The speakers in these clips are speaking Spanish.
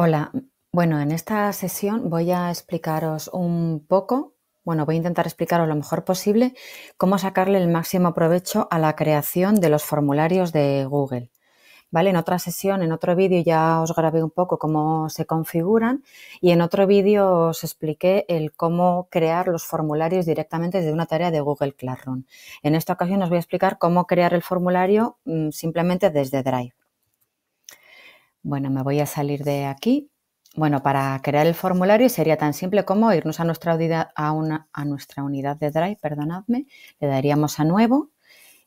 Hola, bueno, en esta sesión voy a explicaros un poco, bueno, voy a intentar explicaros lo mejor posible cómo sacarle el máximo provecho a la creación de los formularios de Google. ¿Vale? En otra sesión, en otro vídeo ya os grabé un poco cómo se configuran y en otro vídeo os expliqué el cómo crear los formularios directamente desde una tarea de Google Classroom. En esta ocasión os voy a explicar cómo crear el formulario mm, simplemente desde Drive. Bueno, me voy a salir de aquí. Bueno, para crear el formulario sería tan simple como irnos a nuestra, unidad, a, nuestra unidad de Drive, perdonadme, le daríamos a nuevo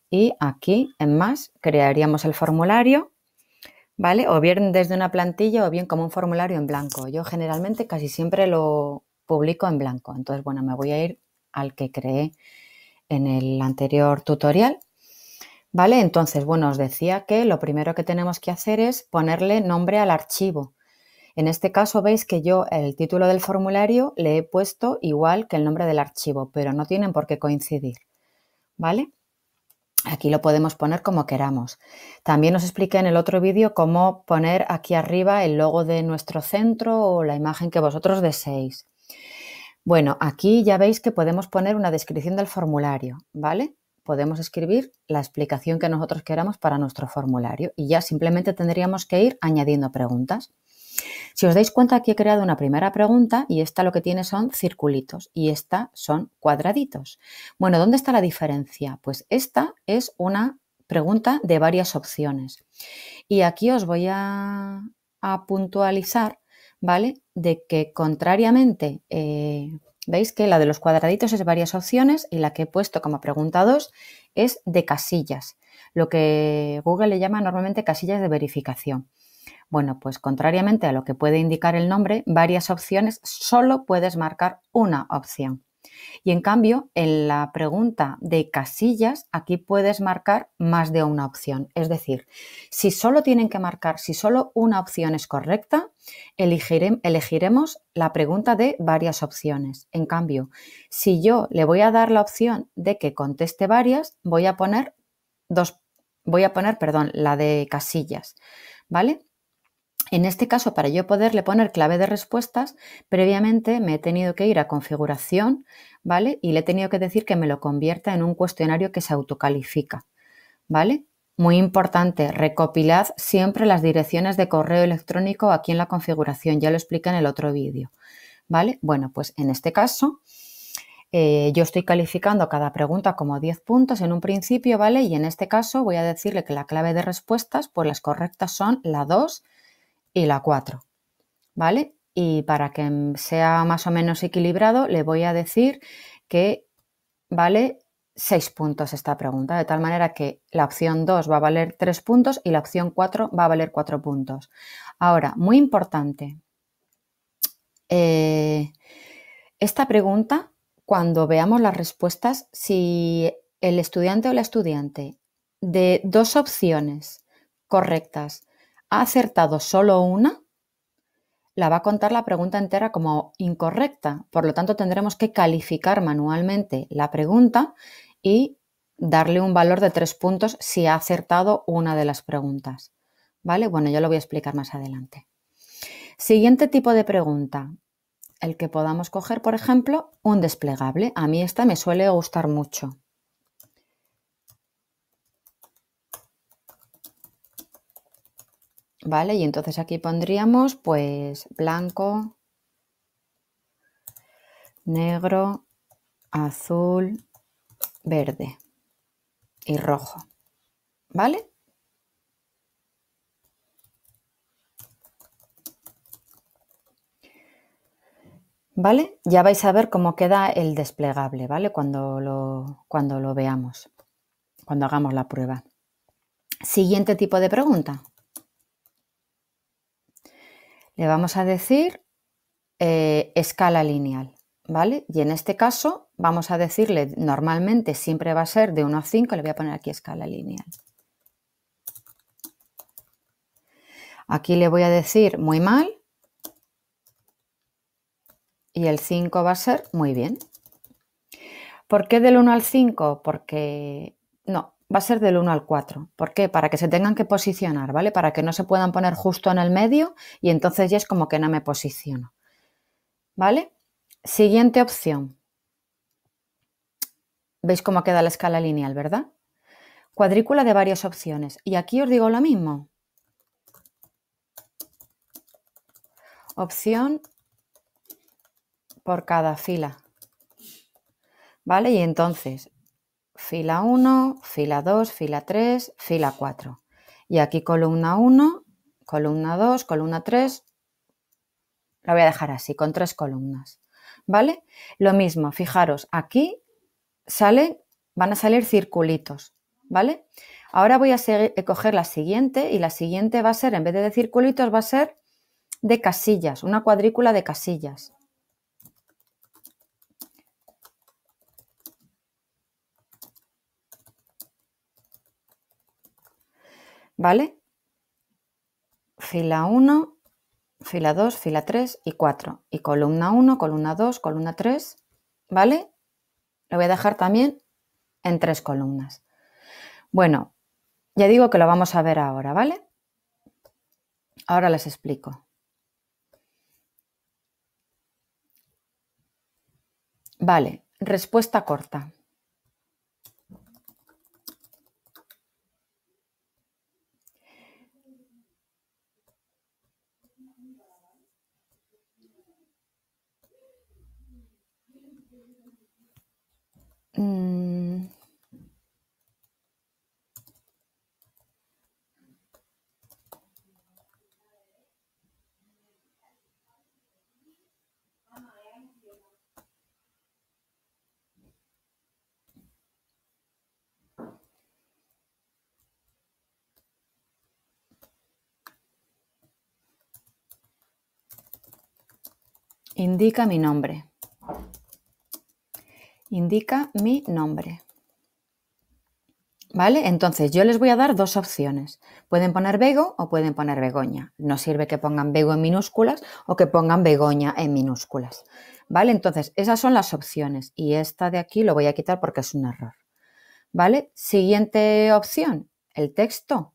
y aquí en más crearíamos el formulario, ¿vale? O bien desde una plantilla o bien como un formulario en blanco. Yo generalmente casi siempre lo publico en blanco. Entonces, bueno, me voy a ir al que creé en el anterior tutorial ¿Vale? Entonces, bueno, os decía que lo primero que tenemos que hacer es ponerle nombre al archivo. En este caso veis que yo el título del formulario le he puesto igual que el nombre del archivo, pero no tienen por qué coincidir. ¿Vale? Aquí lo podemos poner como queramos. También os expliqué en el otro vídeo cómo poner aquí arriba el logo de nuestro centro o la imagen que vosotros deseéis. Bueno, aquí ya veis que podemos poner una descripción del formulario, ¿vale? podemos escribir la explicación que nosotros queramos para nuestro formulario y ya simplemente tendríamos que ir añadiendo preguntas. Si os dais cuenta, aquí he creado una primera pregunta y esta lo que tiene son circulitos y esta son cuadraditos. Bueno, ¿dónde está la diferencia? Pues esta es una pregunta de varias opciones. Y aquí os voy a, puntualizar, ¿vale? De que contrariamente eh, Veis que la de los cuadraditos es varias opciones y la que he puesto como pregunta 2 es de casillas, lo que Google le llama normalmente casillas de verificación. Bueno, pues contrariamente a lo que puede indicar el nombre, varias opciones, solo puedes marcar una opción. Y en cambio, en la pregunta de casillas, aquí puedes marcar más de una opción. Es decir, si solo tienen que marcar, si solo una opción es correcta, elegiremos la pregunta de varias opciones. En cambio, si yo le voy a dar la opción de que conteste varias, voy a poner dos, voy a poner, perdón, la de casillas, ¿vale? En este caso, para yo poderle poner clave de respuestas, previamente me he tenido que ir a configuración, ¿vale? Y le he tenido que decir que me lo convierta en un cuestionario que se autocalifica, ¿vale? Muy importante, recopilad siempre las direcciones de correo electrónico aquí en la configuración, ya lo expliqué en el otro vídeo, ¿vale? Bueno, pues en este caso, eh, yo estoy calificando cada pregunta como 10 puntos en un principio, ¿vale? Y en este caso voy a decirle que la clave de respuestas, pues las correctas son la 2, y la 4, ¿vale? Y para que sea más o menos equilibrado, le voy a decir que vale 6 puntos esta pregunta, de tal manera que la opción 2 va a valer 3 puntos y la opción 4 va a valer 4 puntos. Ahora, muy importante, eh, esta pregunta, cuando veamos las respuestas, si el estudiante o la estudiante de dos opciones correctas ha acertado solo una, la va a contar la pregunta entera como incorrecta. Por lo tanto, tendremos que calificar manualmente la pregunta y darle un valor de tres puntos si ha acertado una de las preguntas. ¿Vale? Bueno, yo lo voy a explicar más adelante. Siguiente tipo de pregunta. El que podamos coger, por ejemplo, un desplegable. A mí esta me suele gustar mucho. ¿Vale? Y entonces aquí pondríamos pues blanco, negro, azul, verde y rojo. ¿Vale? ¿Vale? Ya vais a ver cómo queda el desplegable, ¿vale? Cuando lo, cuando lo veamos, cuando hagamos la prueba. Siguiente tipo de pregunta le vamos a decir eh, escala lineal, ¿vale? Y en este caso vamos a decirle, normalmente siempre va a ser de 1 a 5, le voy a poner aquí escala lineal. Aquí le voy a decir muy mal y el 5 va a ser muy bien. ¿Por qué del 1 al 5? Porque no, va a ser del 1 al 4. ¿Por qué? Para que se tengan que posicionar, ¿vale? Para que no se puedan poner justo en el medio y entonces ya es como que no me posiciono. ¿Vale? Siguiente opción. ¿Veis cómo queda la escala lineal, verdad? Cuadrícula de varias opciones. Y aquí os digo lo mismo. Opción por cada fila. ¿Vale? Y entonces fila 1, fila 2, fila 3, fila 4. Y aquí columna 1, columna 2, columna 3. La voy a dejar así, con tres columnas. ¿Vale? Lo mismo, fijaros, aquí salen, van a salir circulitos. ¿Vale? Ahora voy a, eh, coger la siguiente y la siguiente va a ser, en vez de, de circulitos, va a ser de casillas, una cuadrícula de casillas. ¿vale? Fila 1, fila 2, fila 3 y 4. Y columna 1, columna 2, columna 3, ¿vale? Lo voy a dejar también en tres columnas. Bueno, ya digo que lo vamos a ver ahora, ¿vale? Ahora les explico. Vale, respuesta corta. Mm, indica mi nombre indica mi nombre. ¿Vale? Entonces yo les voy a dar dos opciones. Pueden poner Bego o pueden poner Begoña. No sirve que pongan Bego en minúsculas o que pongan Begoña en minúsculas. ¿Vale? Entonces esas son las opciones y esta de aquí lo voy a quitar porque es un error. ¿Vale? Siguiente opción, el texto.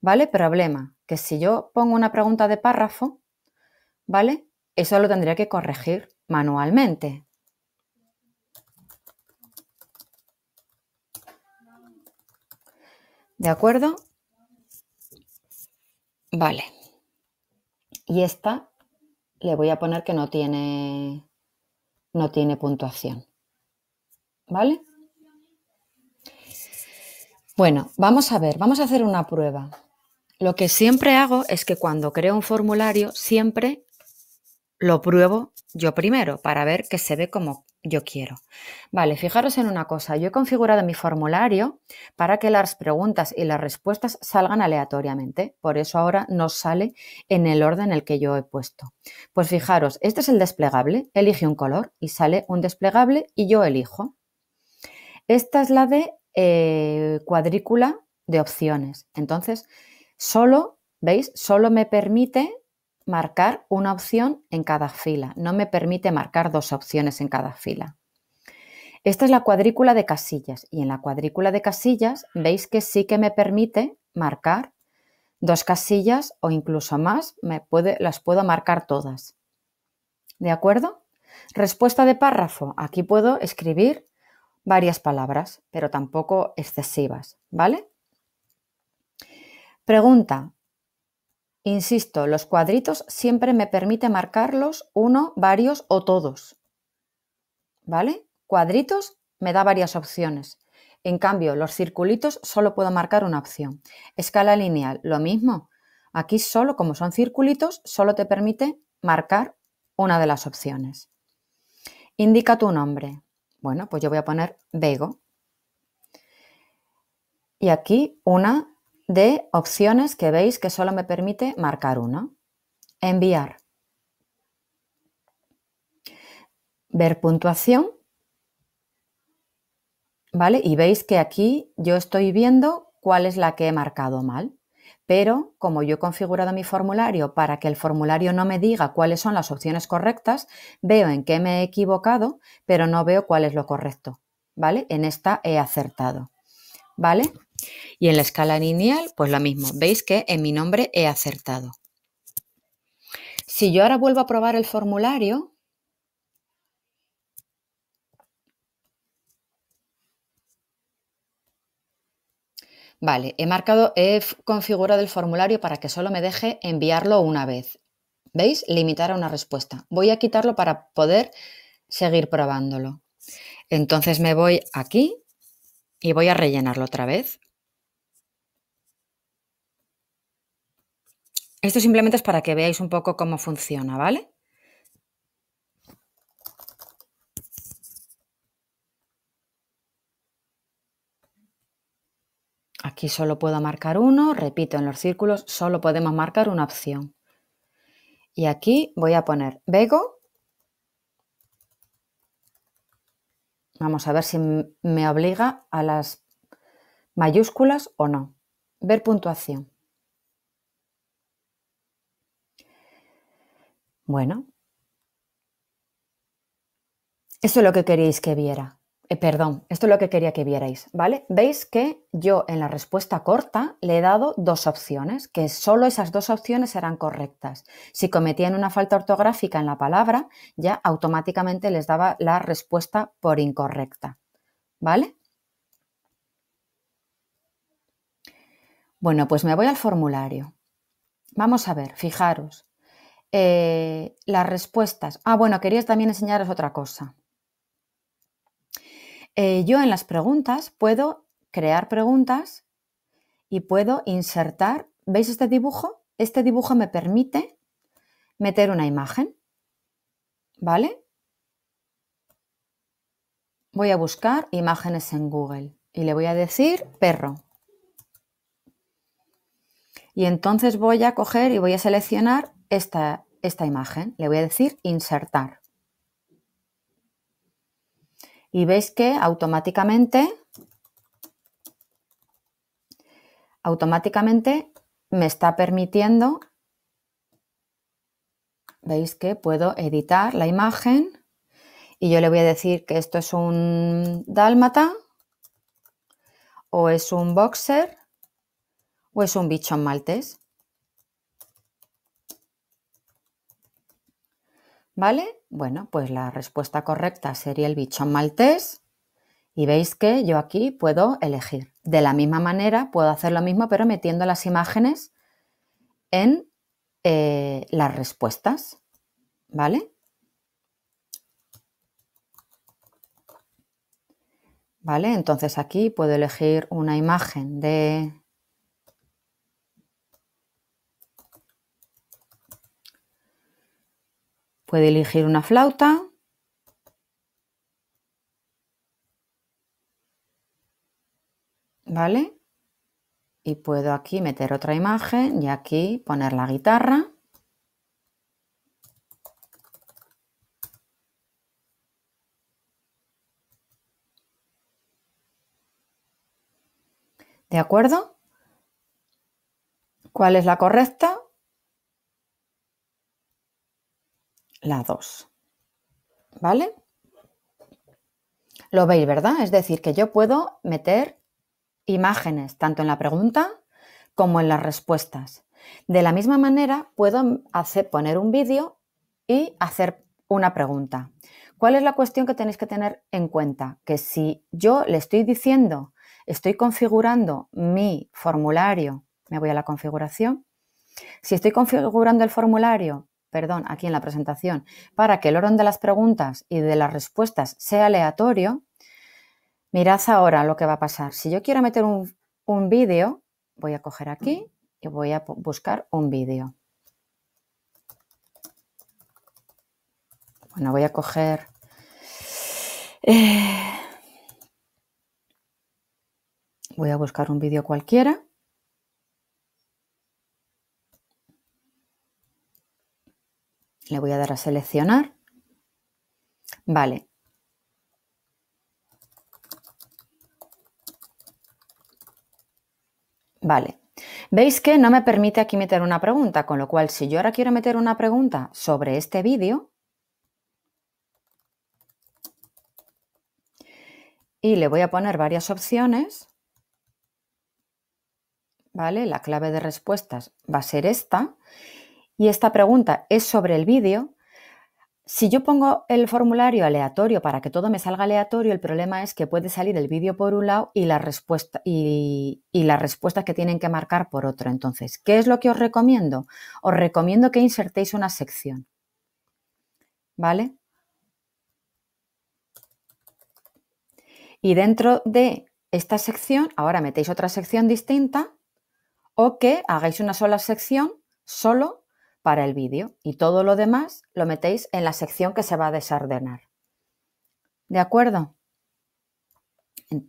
¿Vale? Problema, que si yo pongo una pregunta de párrafo, ¿vale? Eso lo tendría que corregir manualmente, ¿De acuerdo? Vale. Y esta le voy a poner que no tiene, no tiene puntuación. ¿Vale? Bueno, vamos a ver, vamos a hacer una prueba. Lo que siempre hago es que cuando creo un formulario, siempre lo pruebo yo primero para ver que se ve como yo quiero. Vale, fijaros en una cosa, yo he configurado mi formulario para que las preguntas y las respuestas salgan aleatoriamente, por eso ahora no sale en el orden en el que yo he puesto. Pues fijaros, este es el desplegable, elige un color y sale un desplegable y yo elijo. Esta es la de eh, cuadrícula de opciones, entonces solo, ¿veis? Solo me permite marcar una opción en cada fila. No me permite marcar dos opciones en cada fila. Esta es la cuadrícula de casillas y en la cuadrícula de casillas veis que sí que me permite marcar dos casillas o incluso más, me puede, las puedo marcar todas. ¿De acuerdo? Respuesta de párrafo. Aquí puedo escribir varias palabras, pero tampoco excesivas, ¿vale? Pregunta, Insisto, los cuadritos siempre me permite marcarlos uno, varios o todos. ¿Vale? Cuadritos me da varias opciones. En cambio, los circulitos solo puedo marcar una opción. Escala lineal, lo mismo. Aquí solo, como son circulitos, solo te permite marcar una de las opciones. Indica tu nombre. Bueno, pues yo voy a poner Vego. Y aquí una de opciones que veis que solo me permite marcar una. Enviar. Ver puntuación. ¿Vale? Y veis que aquí yo estoy viendo cuál es la que he marcado mal. Pero como yo he configurado mi formulario para que el formulario no me diga cuáles son las opciones correctas, veo en qué me he equivocado, pero no veo cuál es lo correcto. ¿Vale? En esta he acertado. ¿vale? Y en la escala lineal, pues lo mismo. Veis que en mi nombre he acertado. Si yo ahora vuelvo a probar el formulario, Vale, he marcado, he configurado el formulario para que solo me deje enviarlo una vez. ¿Veis? Limitar a una respuesta. Voy a quitarlo para poder seguir probándolo. Entonces me voy aquí y voy a rellenarlo otra vez. Esto simplemente es para que veáis un poco cómo funciona, ¿vale? Aquí solo puedo marcar uno, repito, en los círculos solo podemos marcar una opción. Y aquí voy a poner Bego. Vamos a ver si me obliga a las mayúsculas o no. Ver puntuación. Bueno, eso es lo que queréis que viera. Eh, perdón, esto es lo que quería que vierais, ¿vale? Veis que yo en la respuesta corta le he dado dos opciones, que solo esas dos opciones eran correctas. Si cometían una falta ortográfica en la palabra, ya automáticamente les daba la respuesta por incorrecta, ¿vale? Bueno, pues me voy al formulario. Vamos a ver, fijaros. Eh, las respuestas. Ah, bueno, quería también enseñaros otra cosa. Eh, yo en las preguntas puedo crear preguntas y puedo insertar, ¿veis este dibujo? Este dibujo me permite meter una imagen, ¿vale? Voy a buscar imágenes en Google y le voy a decir perro. Y entonces voy a coger y voy a seleccionar esta, esta imagen. Le voy a decir insertar y veis que automáticamente, automáticamente me está permitiendo, veis que puedo editar la imagen y yo le voy a decir que esto es un dálmata o es un boxer o es un bichón maltés. ¿Vale? Bueno, pues la respuesta correcta sería el bichón maltés. Y veis que yo aquí puedo elegir. De la misma manera, puedo hacer lo mismo, pero metiendo las imágenes en eh, las respuestas. ¿Vale? ¿Vale? Entonces aquí puedo elegir una imagen de Puede elegir una flauta. ¿Vale? Y puedo aquí meter otra imagen y aquí poner la guitarra. ¿De acuerdo? ¿Cuál es la correcta? la 2. ¿Vale? Lo veis, ¿verdad? Es decir, que yo puedo meter imágenes tanto en la pregunta como en las respuestas. De la misma manera, puedo hacer, poner un vídeo y hacer una pregunta. ¿Cuál es la cuestión que tenéis que tener en cuenta? Que si yo le estoy diciendo, estoy configurando mi formulario, me voy a la configuración, si estoy configurando el formulario perdón, aquí en la presentación, para que el orden de las preguntas y de las respuestas sea aleatorio, mirad ahora lo que va a pasar. Si yo quiero meter un, vídeo, voy a coger aquí y voy a buscar un vídeo. Bueno, voy a coger... Eh, voy a buscar un vídeo cualquiera. Le voy a dar a seleccionar. Vale. Vale. Veis que no me permite aquí meter una pregunta, con lo cual si yo ahora quiero meter una pregunta sobre este vídeo, y le voy a poner varias opciones, ¿vale? La clave de respuestas va a ser esta y esta pregunta es sobre el vídeo, si yo pongo el formulario aleatorio para que todo me salga aleatorio, el problema es que puede salir el vídeo por un lado y, las respuestas que tienen que marcar por otro. Entonces, ¿qué es lo que os recomiendo? Os recomiendo que insertéis una sección. ¿Vale? Y dentro de esta sección, ahora metéis otra sección distinta o que hagáis una sola sección solo para el vídeo y todo lo demás lo metéis en la sección que se va a desordenar. ¿De acuerdo?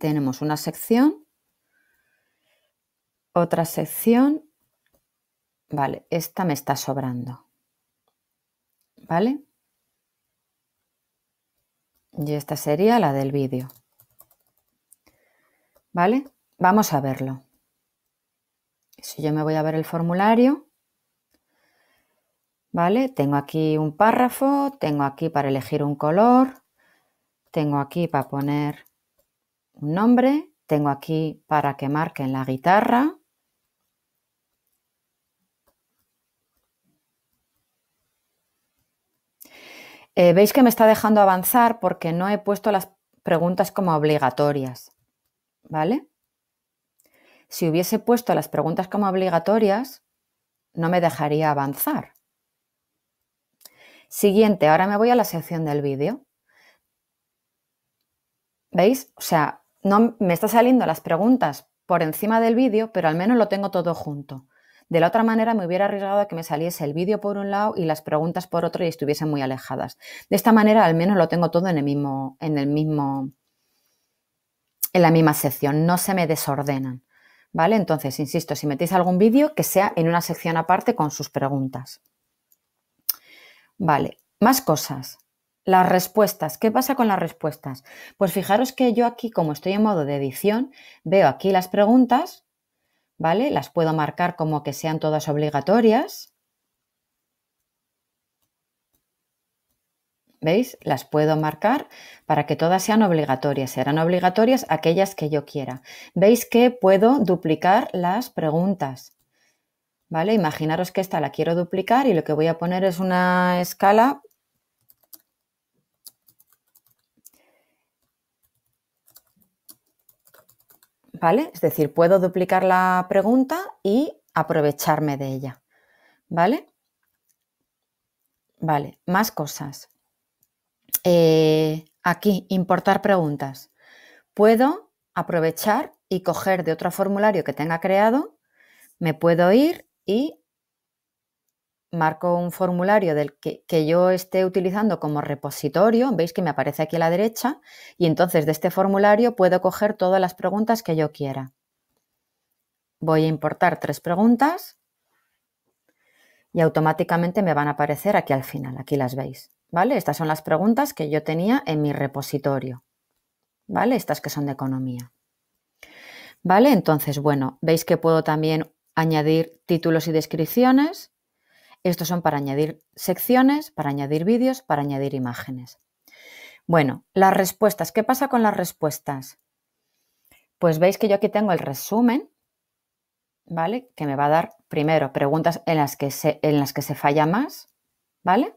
Tenemos una sección, otra sección, vale, esta me está sobrando, ¿vale? Y esta sería la del vídeo, ¿vale? Vamos a verlo. Si yo me voy a ver el formulario, ¿Vale? Tengo aquí un párrafo, tengo aquí para elegir un color, tengo aquí para poner un nombre, tengo aquí para que marquen la guitarra. Eh, Veis que me está dejando avanzar porque no he puesto las preguntas como obligatorias, ¿vale? Si hubiese puesto las preguntas como obligatorias, no me dejaría avanzar. Siguiente, ahora me voy a la sección del vídeo. ¿Veis? O sea, no, me están saliendo las preguntas por encima del vídeo, pero al menos lo tengo todo junto. De la otra manera me hubiera arriesgado a que me saliese el vídeo por un lado y las preguntas por otro y estuviesen muy alejadas. De esta manera al menos lo tengo todo en el mismo, en el mismo, en la misma sección, no se me desordenan. ¿Vale? Entonces, insisto, si metéis algún vídeo, que sea en una sección aparte con sus preguntas. Vale, más cosas. Las respuestas. ¿Qué pasa con las respuestas? Pues fijaros que yo aquí, como estoy en modo de edición, veo aquí las preguntas, ¿vale? Las puedo marcar como que sean todas obligatorias. ¿Veis? Las puedo marcar para que todas sean obligatorias. Serán obligatorias aquellas que yo quiera. ¿Veis que puedo duplicar las preguntas? ¿vale? Imaginaros que esta la quiero duplicar y lo que voy a poner es una escala ¿vale? Es decir, puedo duplicar la pregunta y aprovecharme de ella, ¿vale? Vale, más cosas. Eh, aquí, importar preguntas. Puedo aprovechar y coger de otro formulario que tenga creado, me puedo ir y marco un formulario del que, que, yo esté utilizando como repositorio, veis que me aparece aquí a la derecha, y entonces de este formulario puedo coger todas las preguntas que yo quiera. Voy a importar tres preguntas y automáticamente me van a aparecer aquí al final, aquí las veis, ¿vale? Estas son las preguntas que yo tenía en mi repositorio, ¿vale? Estas que son de economía. ¿Vale? Entonces, bueno, veis que puedo también añadir títulos y descripciones. Estos son para añadir secciones, para añadir vídeos, para añadir imágenes. Bueno, las respuestas. ¿Qué pasa con las respuestas? Pues veis que yo aquí tengo el resumen, ¿vale? Que me va a dar primero preguntas en las que se, en las que se falla más, ¿vale?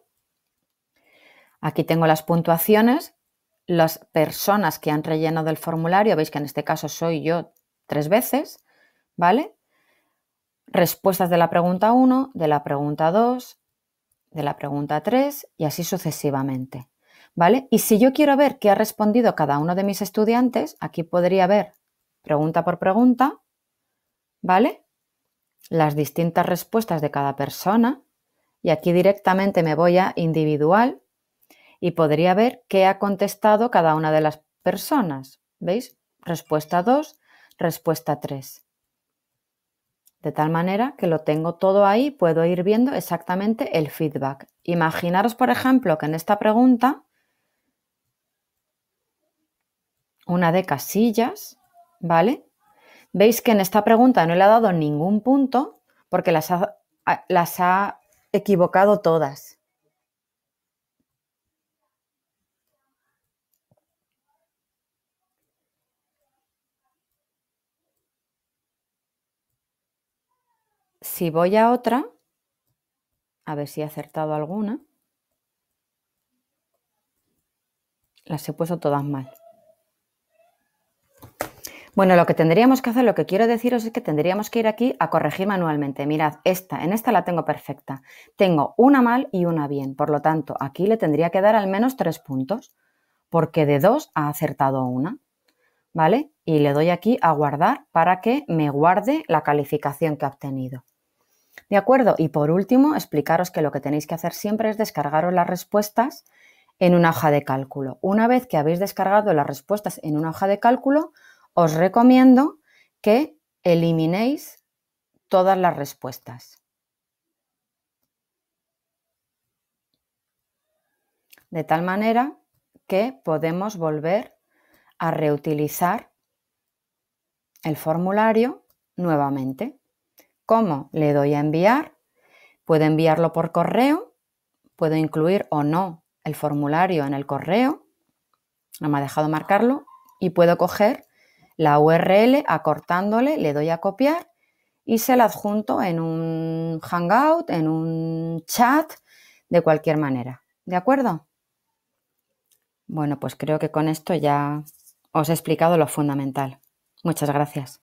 Aquí tengo las puntuaciones, las personas que han rellenado el formulario, veis que en este caso soy yo tres veces, ¿vale? respuestas de la pregunta 1, de la pregunta 2, de la pregunta 3 y así sucesivamente. ¿Vale? Y si yo quiero ver qué ha respondido cada uno de mis estudiantes, aquí podría ver pregunta por pregunta, ¿vale? Las distintas respuestas de cada persona y aquí directamente me voy a individual y podría ver qué ha contestado cada una de las personas. ¿Veis? Respuesta 2, respuesta 3 de tal manera que lo tengo todo ahí, puedo ir viendo exactamente el feedback. Imaginaros, por ejemplo, que en esta pregunta, una de casillas, ¿vale? Veis que en esta pregunta no le ha dado ningún punto porque las ha, las ha equivocado todas. Si voy a otra, a ver si he acertado alguna. Las he puesto todas mal. Bueno, lo que tendríamos que hacer, lo que quiero deciros es que tendríamos que ir aquí a corregir manualmente. Mirad, esta, en esta la tengo perfecta. Tengo una mal y una bien. Por lo tanto, aquí le tendría que dar al menos tres puntos, porque de dos ha acertado una. ¿Vale? Y le doy aquí a guardar para que me guarde la calificación que ha obtenido. ¿De acuerdo? Y por último, explicaros que lo que tenéis que hacer siempre es descargaros las respuestas en una hoja de cálculo. Una vez que habéis descargado las respuestas en una hoja de cálculo, os recomiendo que eliminéis todas las respuestas. De tal manera que podemos volver a reutilizar el formulario nuevamente. ¿Cómo? Le doy a enviar. Puedo enviarlo por correo. Puedo incluir o no el formulario en el correo. No me ha dejado marcarlo. Y puedo coger la URL acortándole, le doy a copiar y se la adjunto en un hangout, en un chat, de cualquier manera. ¿De acuerdo? Bueno, pues creo que con esto ya os he explicado lo fundamental. Muchas gracias.